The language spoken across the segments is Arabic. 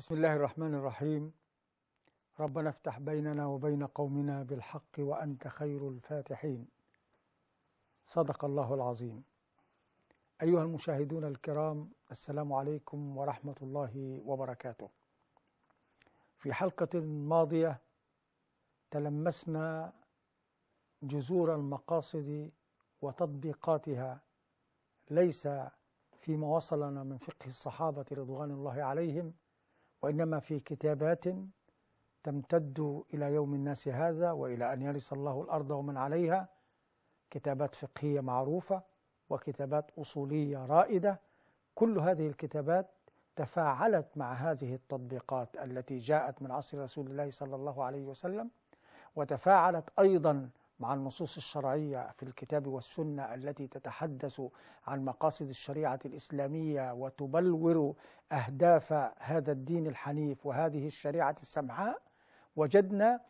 بسم الله الرحمن الرحيم ربنا افتح بيننا وبين قومنا بالحق وأنت خير الفاتحين صدق الله العظيم أيها المشاهدون الكرام السلام عليكم ورحمة الله وبركاته في حلقة ماضية تلمسنا جذور المقاصد وتطبيقاتها ليس فيما وصلنا من فقه الصحابة رضوان الله عليهم وإنما في كتابات تمتد إلى يوم الناس هذا وإلى أن يرس الله الأرض ومن عليها كتابات فقهية معروفة وكتابات أصولية رائدة كل هذه الكتابات تفاعلت مع هذه التطبيقات التي جاءت من عصر رسول الله صلى الله عليه وسلم وتفاعلت أيضا مع النصوص الشرعية في الكتاب والسنة التي تتحدث عن مقاصد الشريعة الإسلامية وتبلور أهداف هذا الدين الحنيف وهذه الشريعة السمحاء وجدنا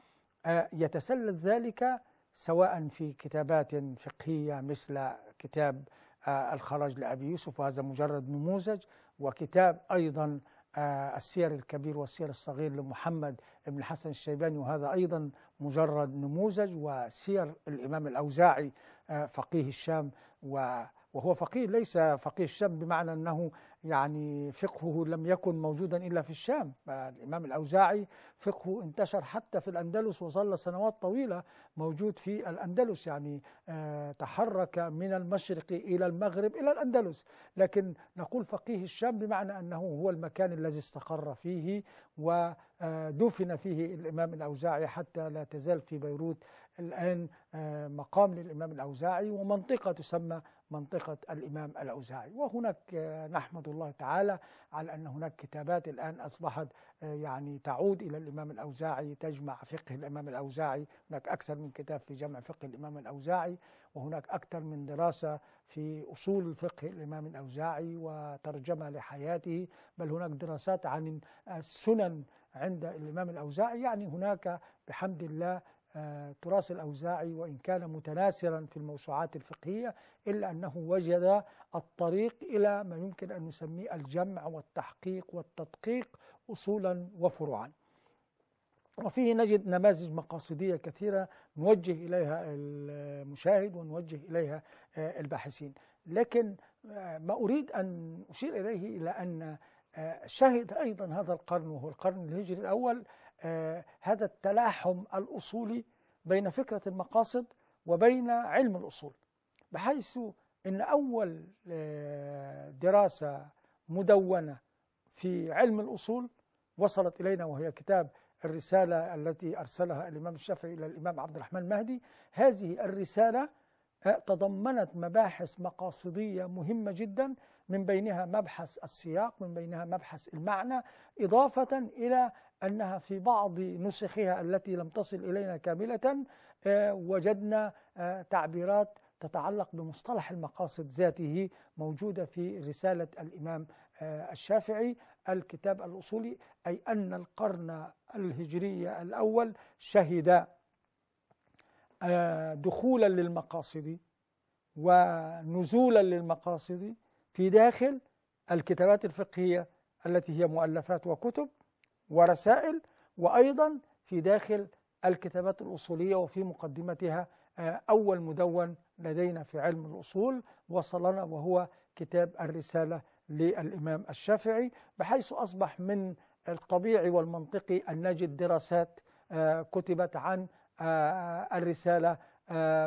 آه، يتسلل ذلك سواء في كتابات فقهية مثل كتاب آه، الخراج لأبي يوسف وهذا مجرد نموذج وكتاب أيضا آه، السير الكبير والسير الصغير لمحمد بن الحسن الشيباني وهذا أيضا مجرد نموذج وسير الإمام الأوزاعي آه، فقيه الشام و وهو فقيه ليس فقيه الشام بمعنى أنه يعني فقهه لم يكن موجودا إلا في الشام الإمام الأوزاعي فقهه انتشر حتى في الأندلس وظل سنوات طويلة موجود في الأندلس يعني آه، تحرك من المشرق إلى المغرب إلى الأندلس لكن نقول فقيه الشام بمعنى أنه هو المكان الذي استقر فيه ودفن آه، فيه الإمام الأوزاعي حتى لا تزال في بيروت الآن آه، مقام للإمام الأوزاعي ومنطقة تسمى منطقة الإمام الأوزاعي وهناك آه، نحمد الله تعالى على أن هناك كتابات الآن أصبحت آه، يعني تعود إلى الإمام الأوزاعي تجمع فقه الإمام الأوزاعي هناك أكثر من كتاب في جمع فقه الإمام الأوزاعي وهناك أكثر من دراسة في أصول فقه الإمام الأوزاعي وترجمة لحياته بل هناك دراسات عن السنن آه، عند الإمام الأوزاعي يعني هناك بحمد الله آه، تراث الأوزاعي وإن كان متناسرا في الموسوعات الفقهية إلا أنه وجد الطريق إلى ما يمكن أن نسميه الجمع والتحقيق والتدقيق أصولا وفروعا وفيه نجد نماذج مقاصدية كثيرة نوجه إليها المشاهد ونوجه إليها آه، الباحثين لكن آه، ما أريد أن أشير إليه إلى أن شهد أيضا هذا القرن وهو القرن الهجري الأول آه، هذا التلاحم الأصولي بين فكرة المقاصد وبين علم الأصول بحيث أن أول آه، دراسة مدونة في علم الأصول وصلت إلينا وهي كتاب الرسالة التي أرسلها الإمام الشافعي إلى الإمام عبد الرحمن المهدي هذه الرسالة آه، تضمنت مباحث مقاصدية مهمة جدا من بينها مبحث السياق من بينها مبحث المعنى إضافة إلى أنها في بعض نسخها التي لم تصل إلينا كاملة آه، وجدنا آه، تعبيرات تتعلق بمصطلح المقاصد ذاته موجودة في رسالة الإمام آه، الشافعي الكتاب الأصولي أي أن القرن الهجري الأول شهد دخولا للمقاصد ونزولا للمقاصد في داخل الكتابات الفقهية التي هي مؤلفات وكتب ورسائل وأيضا في داخل الكتابات الأصولية وفي مقدمتها آه، أول مدون لدينا في علم الأصول وصلنا وهو كتاب الرسالة للإمام الشافعي بحيث أصبح من الطبيعي والمنطقي أن نجد دراسات آه، كتبت عن آه، الرسالة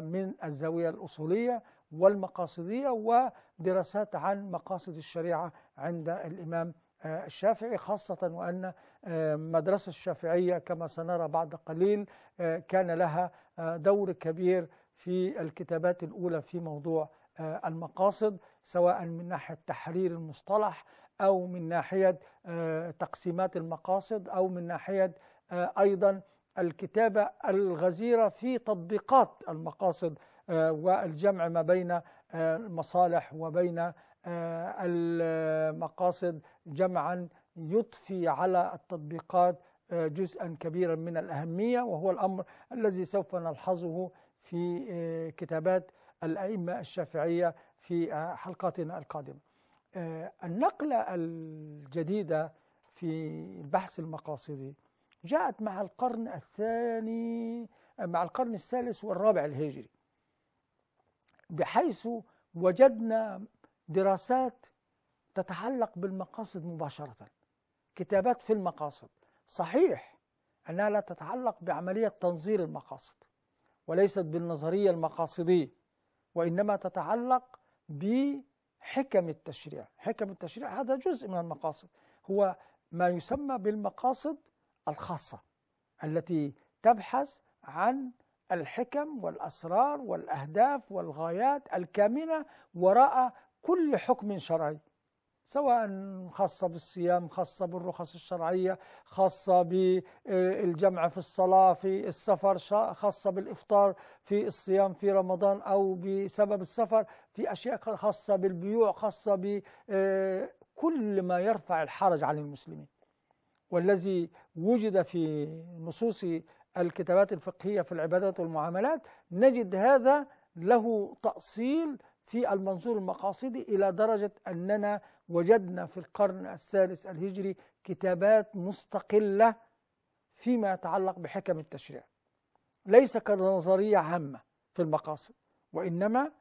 من الزاوية الأصولية والمقاصدية ودراسات عن مقاصد الشريعة عند الإمام الشافعي خاصة وأن آه، مدرسة الشافعية كما سنرى بعد قليل آه، كان لها آه، دور كبير في الكتابات الأولى في موضوع المقاصد سواء من ناحية تحرير المصطلح أو من ناحية تقسيمات المقاصد أو من ناحية أيضا الكتابة الغزيرة في تطبيقات المقاصد والجمع ما بين المصالح وبين آه، المقاصد جمعا يضفي على التطبيقات آه، جزءا كبيرا من الأهمية وهو الأمر الذي سوف نلحظه في آه، كتابات الأئمة الشافعية في حلقاتنا القادمة النقلة الجديدة في البحث المقاصدي جاءت مع القرن الثاني مع القرن الثالث والرابع الهجري بحيث وجدنا دراسات تتعلق بالمقاصد مباشرة كتابات في المقاصد صحيح أنها لا تتعلق بعملية تنظير المقاصد وليست بالنظرية المقاصدية وإنما تتعلق بحكم التشريع حكم التشريع هذا جزء من المقاصد هو ما يسمى بالمقاصد الخاصة التي تبحث عن الحكم والأسرار والأهداف والغايات الكامنة وراء كل حكم شرعي سواء خاصة بالصيام خاصة بالرخص الشرعية خاصة بالجمع في الصلاة في السفر خاصة بالإفطار في الصيام في رمضان أو بسبب السفر في أشياء خاصة بالبيوع خاصة بكل آه، ما يرفع الحرج عن المسلمين والذي وجد في نصوص الكتابات الفقهية في العبادات والمعاملات نجد هذا له تأصيل في المنظور المقاصدي إلى درجة أننا وجدنا في القرن الثالث الهجري كتابات مستقلة فيما يتعلق بحكم التشريع ليس كنظرية عامة في المقاصد وإنما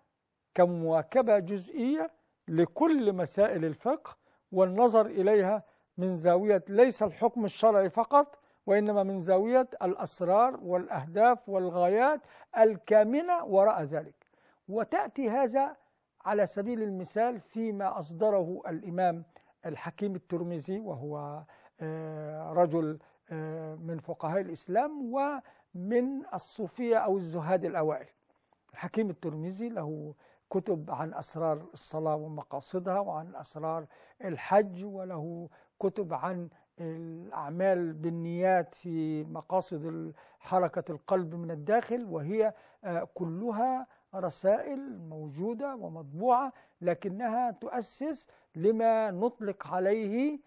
كمواكبة جزئية لكل مسائل الفقه والنظر إليها من زاوية ليس الحكم الشرعي فقط وإنما من زاوية الأسرار والأهداف والغايات الكامنة وراء ذلك وتأتي هذا على سبيل المثال فيما أصدره الإمام الحكيم الترمذي وهو آه، رجل آه، من فقهاء الإسلام ومن الصوفية أو الزهاد الأوائل الحكيم الترمذي له كتب عن أسرار الصلاة ومقاصدها وعن أسرار الحج وله كتب عن الأعمال بالنيات في مقاصد حركة القلب من الداخل وهي آه، كلها رسائل موجودة ومطبوعة لكنها تؤسس لما نطلق عليه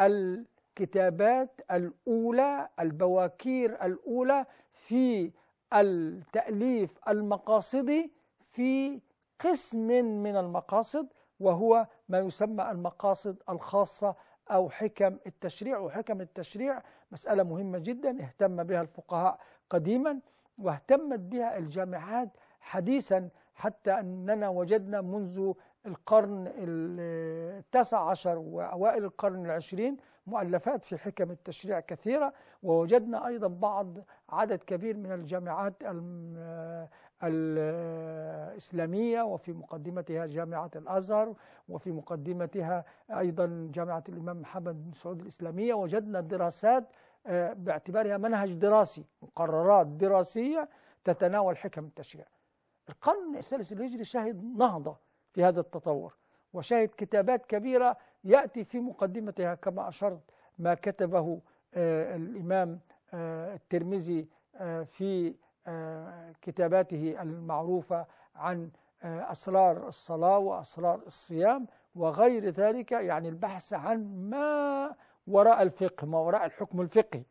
الكتابات الأولى البواكير الأولى في التأليف المقاصدي في قسم من المقاصد وهو ما يسمى المقاصد الخاصة أو حكم التشريع وحكم التشريع مسألة مهمة جدا اهتم بها الفقهاء قديما واهتمت بها الجامعات حديثا حتى أننا وجدنا منذ القرن التاسع عشر وأوائل القرن العشرين مؤلفات في حكم التشريع كثيرة ووجدنا أيضا بعض عدد كبير من الجامعات الإسلامية وفي مقدمتها جامعة الأزهر وفي مقدمتها أيضا جامعة الإمام محمد بن سعود الإسلامية وجدنا دراسات آه، باعتبارها منهج دراسي مقررات دراسية تتناول حكم التشريع القرن الثالث الهجري شهد نهضة في هذا التطور وشهد كتابات كبيرة يأتي في مقدمتها كما أشرت ما كتبه آه، الإمام آه، الترمذي آه، في كتاباته المعروفة عن أسرار الصلاة وأسرار الصيام وغير ذلك يعني البحث عن ما وراء الفقه ما وراء الحكم الفقهي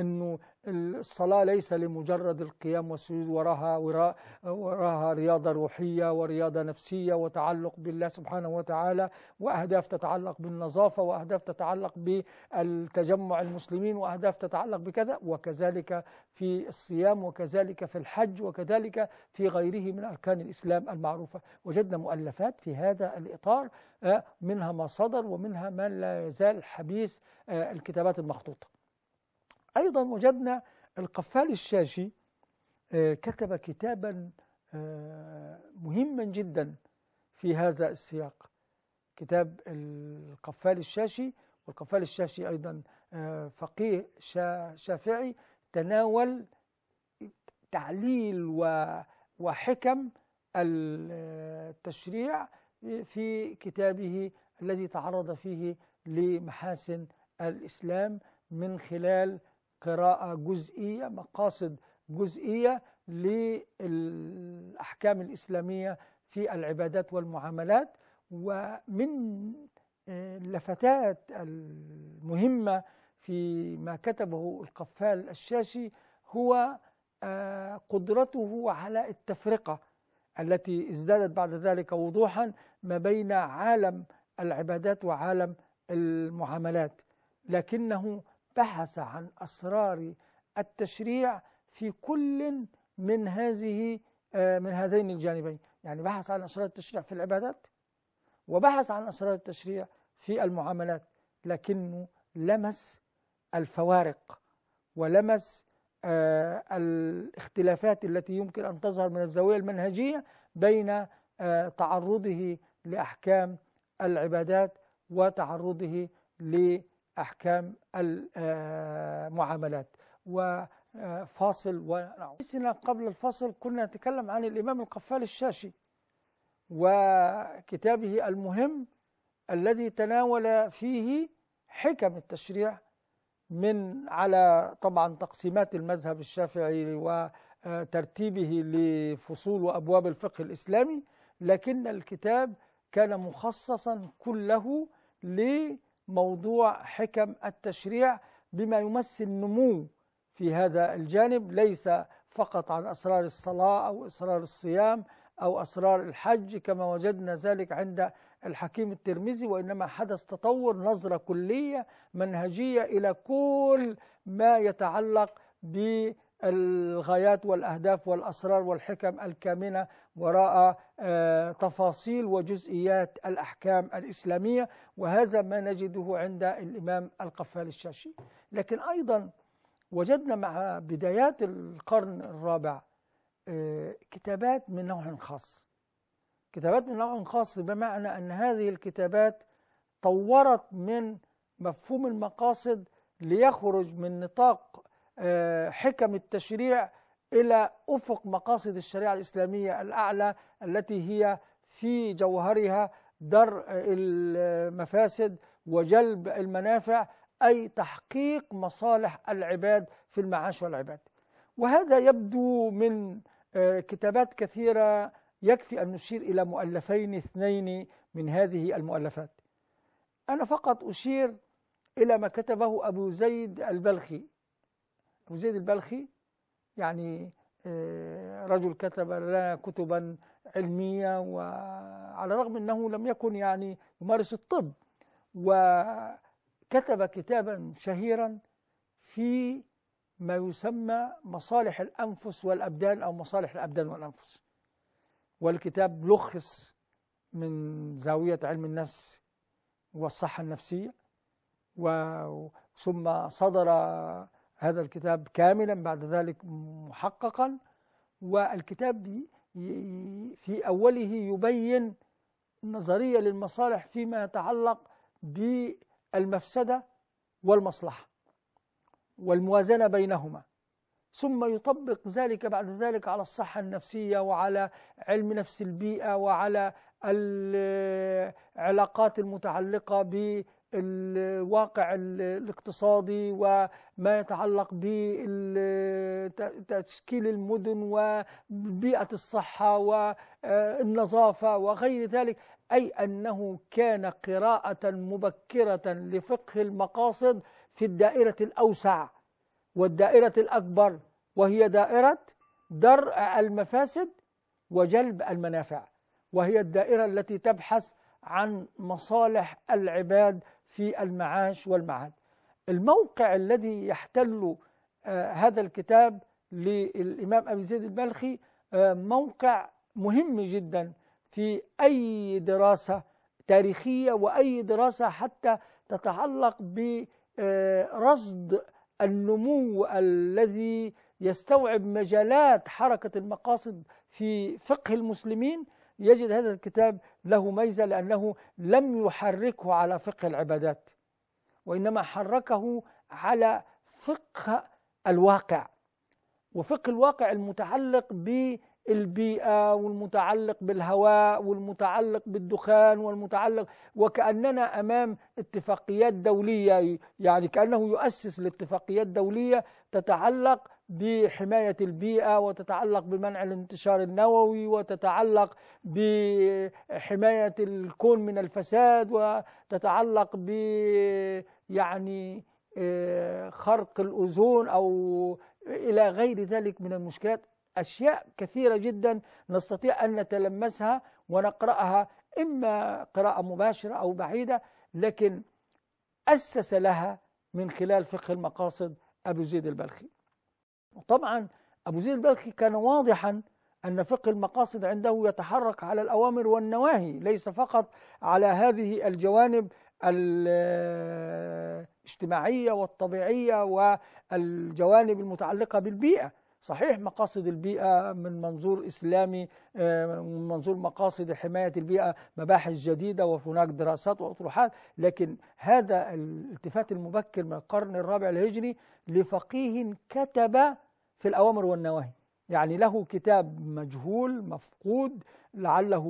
أنه الصلاة ليس لمجرد القيام والسجود وراها وراء وراها رياضة روحية ورياضة نفسية وتعلق بالله سبحانه وتعالى وأهداف تتعلق بالنظافة وأهداف تتعلق بالتجمع المسلمين وأهداف تتعلق بكذا وكذلك في الصيام وكذلك في الحج وكذلك في غيره من أركان الإسلام المعروفة وجدنا مؤلفات في هذا الإطار آه، منها ما صدر ومنها ما لا يزال حبيس آه، الكتابات المخطوطة أيضا وجدنا القفال الشاشي آه، كتب كتابا آه، مهما جدا في هذا السياق كتاب القفال الشاشي والقفال الشاشي أيضا آه، فقيه شافعي تناول تعليل وحكم التشريع في كتابه الذي تعرض فيه لمحاسن الإسلام من خلال قراءة جزئية مقاصد جزئية للأحكام الإسلامية في العبادات والمعاملات ومن آه، اللفتات المهمة في ما كتبه القفال الشاشي هو آه، قدرته على التفرقة التي ازدادت بعد ذلك وضوحا ما بين عالم العبادات وعالم المعاملات لكنه بحث عن أسرار التشريع في كل من هذه آه، من هذين الجانبين يعني بحث عن أسرار التشريع في العبادات وبحث عن أسرار التشريع في المعاملات لكنه لمس الفوارق ولمس آه، الاختلافات التي يمكن أن تظهر من الزاوية المنهجية بين آه، تعرضه لأحكام العبادات وتعرضه ل أحكام المعاملات وفاصل ونعود قبل الفصل كنا نتكلم عن الإمام القفال الشاشي وكتابه المهم الذي تناول فيه حكم التشريع من على طبعا تقسيمات المذهب الشافعي وترتيبه لفصول وأبواب الفقه الإسلامي لكن الكتاب كان مخصصا كله ل موضوع حكم التشريع بما يمثل نمو في هذا الجانب ليس فقط عن أسرار الصلاة أو أسرار الصيام أو أسرار الحج كما وجدنا ذلك عند الحكيم الترمذي وإنما حدث تطور نظرة كلية منهجية إلى كل ما يتعلق ب الغايات والأهداف والأسرار والحكم الكامنة وراء آه، تفاصيل وجزئيات الأحكام الإسلامية وهذا ما نجده عند الإمام القفال الشاشي لكن أيضا وجدنا مع بدايات القرن الرابع آه، كتابات من نوع خاص كتابات من نوع خاص بمعنى أن هذه الكتابات طورت من مفهوم المقاصد ليخرج من نطاق حكم التشريع إلى أفق مقاصد الشريعة الإسلامية الأعلى التي هي في جوهرها درء المفاسد وجلب المنافع أي تحقيق مصالح العباد في المعاش والعباد وهذا يبدو من آه، كتابات كثيرة يكفي أن نشير إلى مؤلفين اثنين من هذه المؤلفات أنا فقط أشير إلى ما كتبه أبو زيد البلخي زيد البلخي يعني آه، رجل كتب لنا كتبا علمية وعلى الرغم أنه لم يكن يعني يمارس الطب وكتب كتابا شهيرا في ما يسمى مصالح الأنفس والأبدان أو مصالح الأبدان والأنفس والكتاب لخص من زاوية علم النفس والصحة النفسية وثم صدر هذا الكتاب كاملا بعد ذلك محققا والكتاب في أوله يبين نظرية للمصالح فيما يتعلق بالمفسدة والمصلحة والموازنة بينهما ثم يطبق ذلك بعد ذلك على الصحة النفسية وعلى علم نفس البيئة وعلى العلاقات المتعلقة بالمصالح الواقع الاقتصادي وما يتعلق بتشكيل المدن وبيئة الصحة والنظافة وغير ذلك أي أنه كان قراءة مبكرة لفقه المقاصد في الدائرة الأوسع والدائرة الأكبر وهي دائرة درء المفاسد وجلب المنافع وهي الدائرة التي تبحث عن مصالح العباد في المعاش والمعهد الموقع الذي يحتل آه، هذا الكتاب للإمام أبي زيد البلخي آه، موقع مهم جدا في أي دراسة تاريخية وأي دراسة حتى تتعلق برصد آه، النمو الذي يستوعب مجالات حركة المقاصد في فقه المسلمين يجد هذا الكتاب له ميزة لأنه لم يحركه على فقه العبادات وإنما حركه على فقه الواقع وفقه الواقع المتعلق بالبيئة والمتعلق بالهواء والمتعلق بالدخان والمتعلق وكأننا أمام اتفاقيات دولية يعني كأنه يؤسس لاتفاقيات دولية تتعلق بحماية البيئة وتتعلق بمنع الانتشار النووي وتتعلق بحماية الكون من الفساد وتتعلق ب يعني آه، خرق الأوزون أو إلى غير ذلك من المشكلات أشياء كثيرة جدا نستطيع أن نتلمسها ونقرأها إما قراءة مباشرة أو بعيدة لكن أسس لها من خلال فقه المقاصد أبو زيد البلخي طبعا أبو زيد البلخي كان واضحا أن فقه المقاصد عنده يتحرك على الأوامر والنواهي ليس فقط على هذه الجوانب الاجتماعية والطبيعية والجوانب المتعلقة بالبيئة صحيح مقاصد البيئة من منظور إسلامي آه، من منظور مقاصد حماية البيئة مباحث جديدة وهناك دراسات وأطروحات لكن هذا الالتفات المبكر من القرن الرابع الهجري لفقيه كتب في الأوامر والنواهي يعني له كتاب مجهول مفقود لعله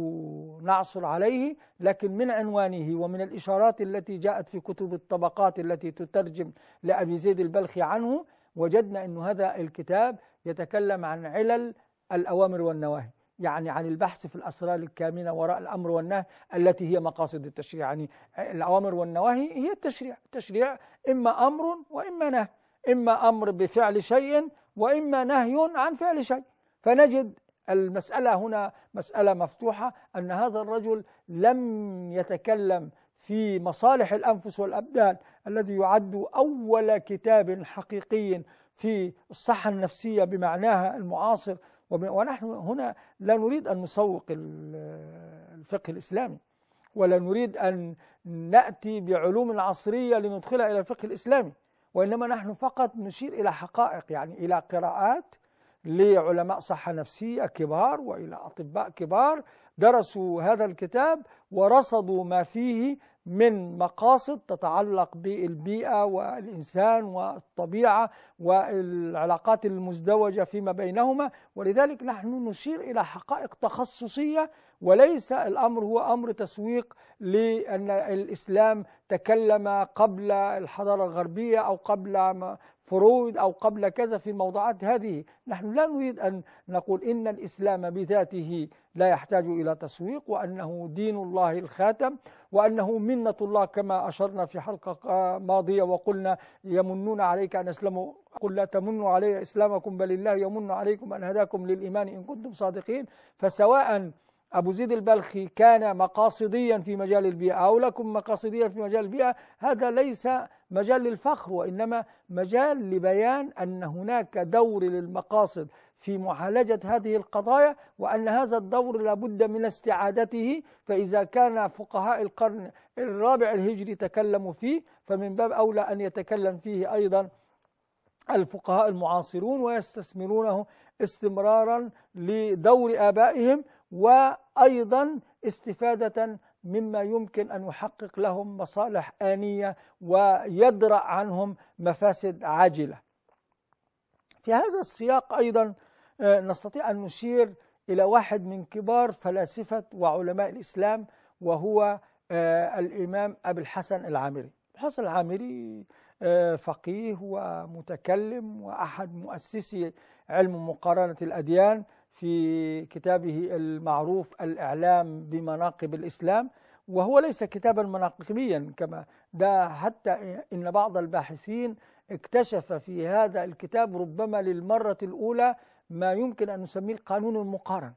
نعثر عليه لكن من عنوانه ومن الإشارات التي جاءت في كتب الطبقات التي تترجم لأبي زيد البلخي عنه وجدنا أن هذا الكتاب يتكلم عن علل الأوامر والنواهي يعني عن البحث في الأسرار الكامنة وراء الأمر والنهي التي هي مقاصد التشريع يعني الأوامر والنواهي هي التشريع التشريع إما أمر وإما نهي إما أمر بفعل شيء وإما نهي عن فعل شيء فنجد المسألة هنا مسألة مفتوحة أن هذا الرجل لم يتكلم في مصالح الأنفس والأبدان الذي يعد أول كتاب حقيقي في الصحة النفسية بمعناها المعاصر ونحن هنا لا نريد أن نسوق الفقه الإسلامي ولا نريد أن نأتي بعلوم عصرية لندخلها إلى الفقه الإسلامي وإنما نحن فقط نشير إلى حقائق يعني إلى قراءات لعلماء صحة نفسية كبار وإلى أطباء كبار درسوا هذا الكتاب ورصدوا ما فيه من مقاصد تتعلق بالبيئة والإنسان والطبيعة والعلاقات المزدوجة فيما بينهما ولذلك نحن نشير إلى حقائق تخصصية وليس الأمر هو أمر تسويق لأن الإسلام تكلم قبل الحضارة الغربية أو قبل فرويد أو قبل كذا في موضوعات هذه نحن لا نريد أن نقول إن الإسلام بذاته لا يحتاج إلى تسويق وأنه دين الله الخاتم وأنه منة الله كما أشرنا في حلقة ماضية وقلنا يمنون عليك أن أسلموا قل لا تمنوا علي إسلامكم بل الله يمن عليكم أن هداكم للإيمان إن كنتم صادقين فسواء أبو زيد البلخي كان مقاصديا في مجال البيئة أو لكم مقاصديا في مجال البيئة هذا ليس مجال للفخر وإنما مجال لبيان أن هناك دور للمقاصد في معالجة هذه القضايا وأن هذا الدور لابد من استعادته فإذا كان فقهاء القرن الرابع الهجري تكلموا فيه فمن باب أولى أن يتكلم فيه أيضا الفقهاء المعاصرون ويستثمرونه استمرارا لدور آبائهم وأيضا استفادة مما يمكن أن يحقق لهم مصالح آنية ويدرأ عنهم مفاسد عاجلة في هذا السياق أيضا آه، نستطيع أن نشير إلى واحد من كبار فلاسفة وعلماء الإسلام وهو آه، الإمام أبي الحسن العامري الحسن العامري آه، فقيه ومتكلم وأحد مؤسسي علم مقارنة الأديان في كتابه المعروف الإعلام بمناقب الإسلام وهو ليس كتابا مناقبيا كما ده حتى إن بعض الباحثين اكتشف في هذا الكتاب ربما للمرة الأولى ما يمكن أن نسميه القانون المقارن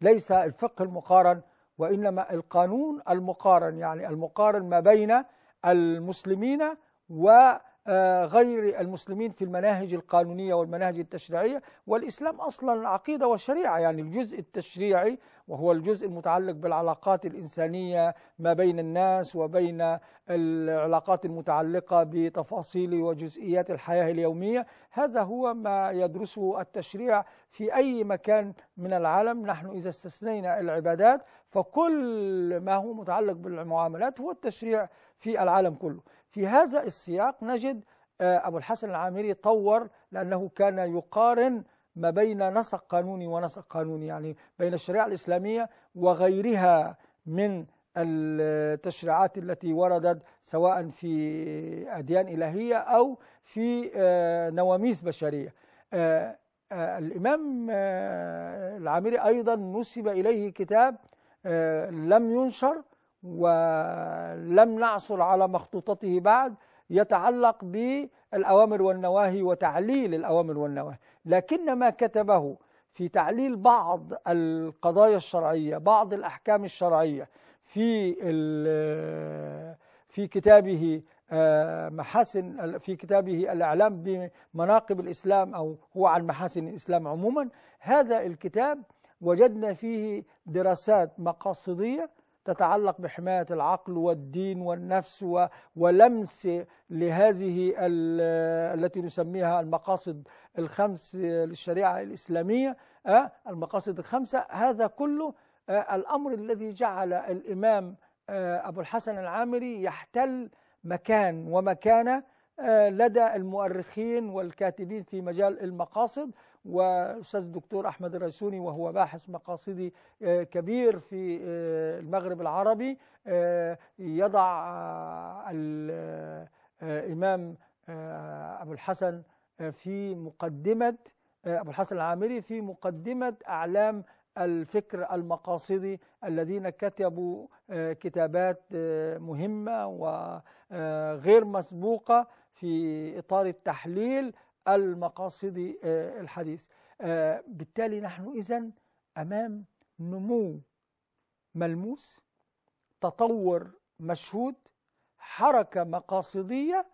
ليس الفقه المقارن وإنما القانون المقارن يعني المقارن ما بين المسلمين و آه، غير المسلمين في المناهج القانونية والمناهج التشريعية والإسلام أصلا العقيدة والشريعة يعني الجزء التشريعي وهو الجزء المتعلق بالعلاقات الإنسانية ما بين الناس وبين العلاقات المتعلقة بتفاصيل وجزئيات الحياة اليومية هذا هو ما يدرسه التشريع في أي مكان من العالم نحن إذا استثنينا العبادات فكل ما هو متعلق بالمعاملات هو التشريع في العالم كله في هذا السياق نجد آه، أبو الحسن العامري طور لأنه كان يقارن ما بين نسق قانوني ونسق قانوني يعني بين الشريعة الإسلامية وغيرها من التشريعات التي وردت سواء في أديان إلهية أو في آه، نواميس بشرية آه، الإمام العامري أيضا نسب إليه كتاب لم ينشر ولم نحصل على مخطوطته بعد يتعلق بالأوامر والنواهي وتعليل الأوامر والنواهي لكن ما كتبه في تعليل بعض القضايا الشرعية بعض الأحكام الشرعية في في كتابه آه، محاسن في كتابه الإعلام بمناقب الإسلام أو هو عن محاسن الإسلام عموما هذا الكتاب وجدنا فيه دراسات مقاصدية تتعلق بحماية العقل والدين والنفس ولمس لهذه التي نسميها المقاصد الخمس للشريعة الإسلامية آه، المقاصد الخمسة هذا كله آه، الأمر الذي جعل الإمام آه، أبو الحسن العامري يحتل مكان ومكانة لدى المؤرخين والكاتبين في مجال المقاصد والأستاذ الدكتور أحمد الريسوني وهو باحث مقاصدي آه، كبير في آه، المغرب العربي آه، يضع الإمام أبو الحسن في مقدمة أبو الحسن العامري في مقدمة أعلام الفكر المقاصدي الذين كتبوا كتابات مهمة وغير مسبوقة في إطار التحليل المقاصد آه، الحديث آه، بالتالي نحن إذا أمام نمو ملموس تطور مشهود حركة مقاصدية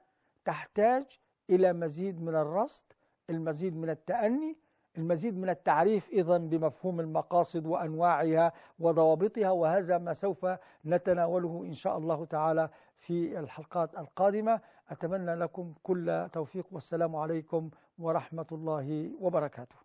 تحتاج إلى مزيد من الرصد المزيد من التأني المزيد من التعريف إذا بمفهوم المقاصد وانواعها وضوابطها وهذا ما سوف نتناوله ان شاء الله تعالى في الحلقات القادمه أتمنى لكم كل توفيق والسلام عليكم ورحمة الله وبركاته